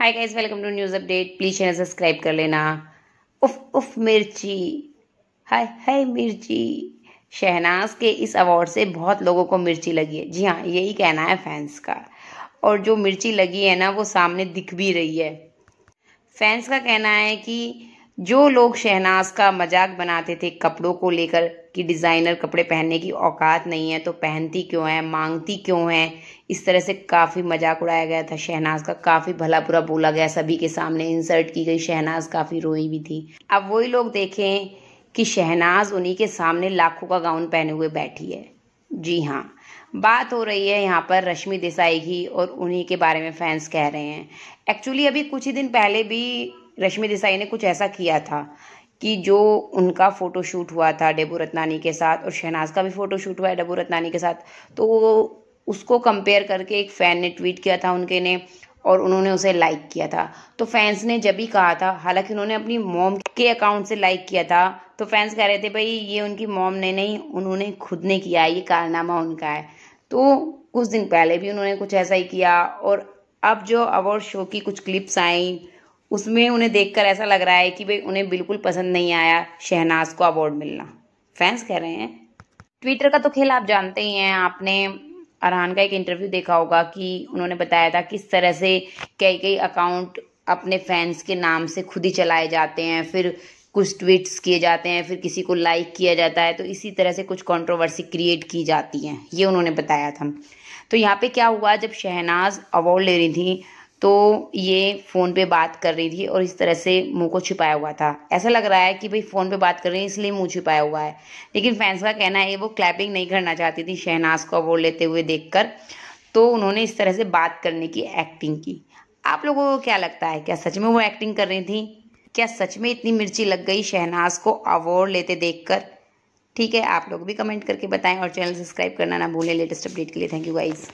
hi guys welcome to news update please channel subscribe कर लेना उफ उफ मिर्ची हाय हाय मिर्ची शहनाज के इस अवार्ड से बहुत लोगों को मिर्ची लगी है जी हाँ यही कहना है फैंस का और जो मिर्ची लगी है ना वो सामने दिख भी रही है फैंस का कहना है कि जो लोग शहनाज का मजाक बनाते थे कपड़ों को लेकर कि डिज़ाइनर कपड़े पहनने की औकात नहीं है तो पहनती क्यों है मांगती क्यों है इस तरह से काफ़ी मजाक उड़ाया गया था शहनाज का काफ़ी भला बुरा बोला गया सभी के सामने इंसर्ट की गई शहनाज काफ़ी रोई भी थी अब वही लोग देखें कि शहनाज उन्हीं के सामने लाखों का गाउन पहने हुए बैठी है जी हाँ बात हो रही है यहाँ पर रश्मि देसाई की और उन्हीं के बारे में फैंस कह रहे हैं एक्चुअली अभी कुछ ही दिन पहले भी रश्मि देसाई ने कुछ ऐसा किया था कि जो उनका फ़ोटोशूट हुआ था डेबू रत्नानी के साथ और शहनाज का भी फ़ोटोशूट हुआ है डेबू रत्नानी के साथ तो उसको कंपेयर करके एक फ़ैन ने ट्वीट किया था उनके ने और उन्होंने उसे लाइक किया था तो फैंस ने जब भी कहा था हालांकि उन्होंने अपनी मॉम के अकाउंट से लाइक किया था तो फैंस कह रहे थे भाई ये उनकी मॉम ने नहीं उन्होंने खुद ने किया ये कारनामा उनका है तो कुछ दिन पहले भी उन्होंने कुछ ऐसा ही किया और अब जो अवार्ड शो की कुछ क्लिप्स आई उसमें उन्हें देखकर ऐसा लग रहा है कि भाई उन्हें बिल्कुल पसंद नहीं आया शहनाज को अवार्ड मिलना फैंस कह रहे हैं ट्विटर का तो खेल आप जानते ही हैं आपने अरहान का एक इंटरव्यू देखा होगा कि उन्होंने बताया था किस तरह से कई कई अकाउंट अपने फैंस के नाम से खुद ही चलाए जाते हैं फिर कुछ ट्वीट्स किए जाते हैं फिर किसी को लाइक किया जाता है तो इसी तरह से कुछ कंट्रोवर्सी क्रिएट की जाती हैं ये उन्होंने बताया था तो यहाँ पे क्या हुआ जब शहनाज अवार्ड ले रही थी तो ये फ़ोन पे बात कर रही थी और इस तरह से मुंह को छिपाया हुआ था ऐसा लग रहा है कि भाई फ़ोन पे बात कर रही है इसलिए मुंह छिपाया हुआ है लेकिन फैंस का कहना है वो क्लैपिंग नहीं करना चाहती थी शहनाज को अवार्ड लेते हुए कर तो उन्होंने इस तरह से बात करने की एक्टिंग की आप लोगों को क्या लगता है क्या सच में वो एक्टिंग कर रही थी क्या सच में इतनी मिर्ची लग गई शहनाज को अवार्ड लेते देखकर ठीक है आप लोग भी कमेंट करके बताएं और चैनल सब्सक्राइब करना ना भूलें लेटेस्ट अपडेट के लिए थैंक यू गाइज़